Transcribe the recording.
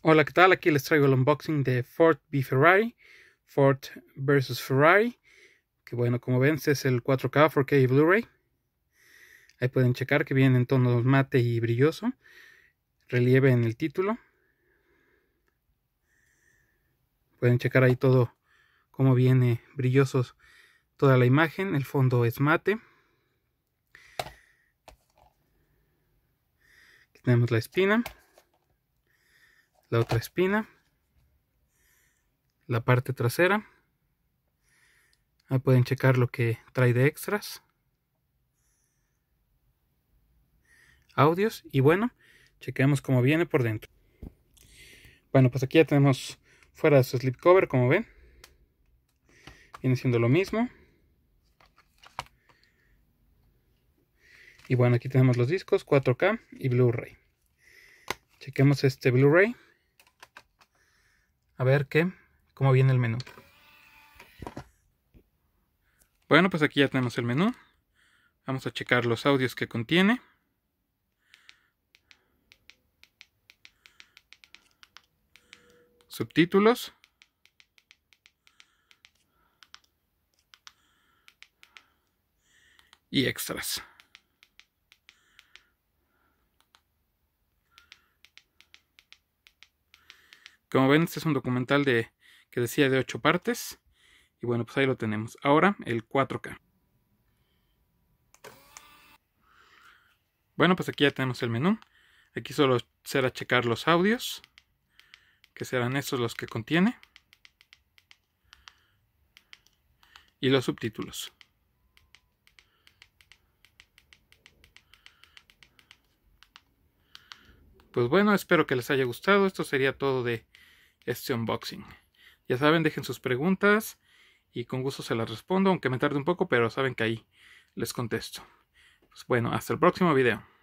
Hola, ¿qué tal? Aquí les traigo el unboxing de Ford B Ferrari, Ford vs Ferrari, que bueno, como ven, este es el 4K, 4K Blu-ray. Ahí pueden checar que viene en tono mate y brilloso, relieve en el título. Pueden checar ahí todo cómo viene brilloso toda la imagen, el fondo es mate. Aquí tenemos la espina la otra espina, la parte trasera. Ahí pueden checar lo que trae de extras. Audios y bueno, chequemos cómo viene por dentro. Bueno, pues aquí ya tenemos fuera de su slipcover, como ven. Viene siendo lo mismo. Y bueno, aquí tenemos los discos 4K y Blu-ray. Chequemos este Blu-ray. A ver qué, cómo viene el menú. Bueno, pues aquí ya tenemos el menú. Vamos a checar los audios que contiene. Subtítulos. Y extras. Como ven, este es un documental de que decía de 8 partes. Y bueno, pues ahí lo tenemos. Ahora el 4K. Bueno, pues aquí ya tenemos el menú. Aquí solo será checar los audios, que serán esos los que contiene. Y los subtítulos. pues bueno, espero que les haya gustado. Esto sería todo de este unboxing. Ya saben, dejen sus preguntas y con gusto se las respondo, aunque me tarde un poco, pero saben que ahí les contesto. Pues bueno, hasta el próximo video.